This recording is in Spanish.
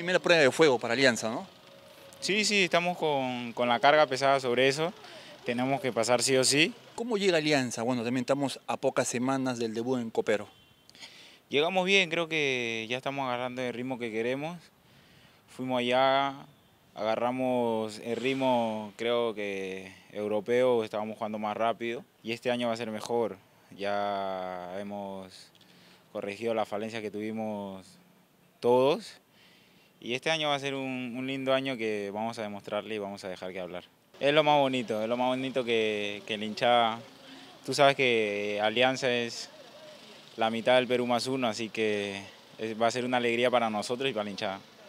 primera prueba de fuego para Alianza, ¿no? Sí, sí, estamos con, con, la carga pesada sobre eso. Tenemos que pasar sí o sí. ¿Cómo llega Alianza? Bueno, también estamos a pocas semanas del debut en Copero. Llegamos bien, creo que ya estamos agarrando el ritmo que queremos. Fuimos allá, agarramos el ritmo, creo que europeo, estábamos jugando más rápido. Y este año va a ser mejor. Ya hemos corregido la falencia que tuvimos todos y este año va a ser un, lindo año que vamos a demostrarle y vamos a dejar que hablar. Es lo más bonito, es lo más bonito que, que el hinchada. Tú sabes que Alianza es la mitad del Perú más uno, así que va a ser una alegría para nosotros y para la hinchada.